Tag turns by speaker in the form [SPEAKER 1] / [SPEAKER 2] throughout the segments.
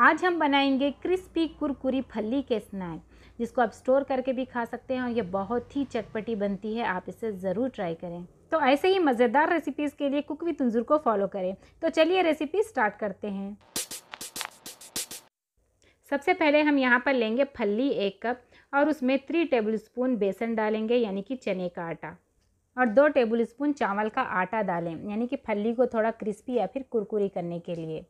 [SPEAKER 1] आज हम बनाएंगे क्रिस्पी कुरकुरी फली के स्नैक जिसको आप स्टोर करके भी खा सकते हैं और ये बहुत ही चटपटी बनती है आप इसे ज़रूर ट्राई करें तो ऐसे ही मज़ेदार रेसिपीज़ के लिए कुक भी तंजूर को फॉलो करें तो चलिए रेसिपी स्टार्ट करते हैं सबसे पहले हम यहाँ पर लेंगे फली एक कप और उसमें थ्री स्पून बेसन डालेंगे यानी कि चने का आटा और दो स्पून चावल का आटा डालें यानी कि फली को थोड़ा क्रिस्पी या फिर कुरकुरी करने के लिए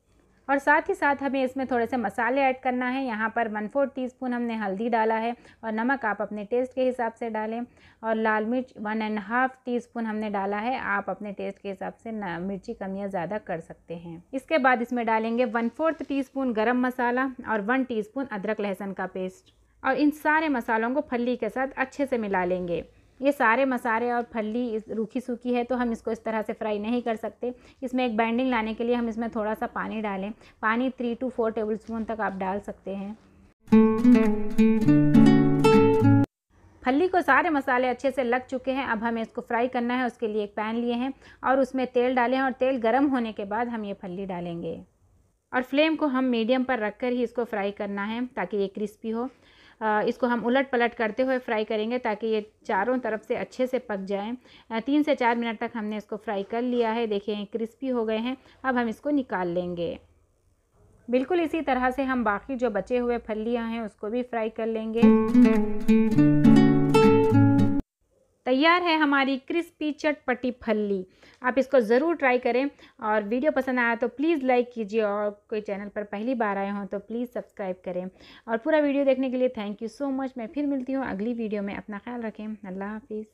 [SPEAKER 1] और साथ ही साथ हमें इसमें थोड़े से मसाले ऐड करना है यहाँ पर वन फोर्थ टी हमने हल्दी डाला है और नमक आप अपने टेस्ट के हिसाब से डालें और लाल मिर्च वन एंड हाफ़ टी हमने डाला है आप अपने टेस्ट के हिसाब से मिर्ची कम या ज़्यादा कर सकते हैं इसके बाद इसमें डालेंगे वन फोर्थ टी गर्म मसाला और वन टी अदरक लहसुन का पेस्ट और इन सारे मसालों को फली के साथ अच्छे से मिला लेंगे ये सारे मसाले और फली इस रूखी सूखी है तो हम इसको इस तरह से फ्राई नहीं कर सकते इसमें एक बाइंडिंग लाने के लिए हम इसमें थोड़ा सा पानी डालें पानी three two four tablespoon तक आप डाल सकते हैं फली को सारे मसाले अच्छे से लग चुके हैं अब हमें इसको फ्राई करना है उसके लिए एक पैन लिए हैं और उसमें तेल डालें और तेल गर्म होने के बाद हम ये फली डालेंगे और फ्लेम को हम मीडियम पर रखकर ही इसको फ्राई करना है ताकि ये क्रिस्पी हो इसको हम उलट पलट करते हुए फ्राई करेंगे ताकि ये चारों तरफ से अच्छे से पक जाएँ तीन से चार मिनट तक हमने इसको फ्राई कर लिया है देखिए क्रिस्पी हो गए हैं अब हम इसको निकाल लेंगे बिल्कुल इसी तरह से हम बाकी जो बचे हुए फलियाँ हैं उसको भी फ्राई कर लेंगे तैयार है हमारी क्रिस्पी चटपटी फल्ली आप इसको ज़रूर ट्राई करें और वीडियो पसंद आया तो प्लीज़ लाइक कीजिए और कोई चैनल पर पहली बार आए हों तो प्लीज़ सब्सक्राइब करें और पूरा वीडियो देखने के लिए थैंक यू सो मच मैं फिर मिलती हूँ अगली वीडियो में अपना ख्याल रखें अल्लाह हाफिज़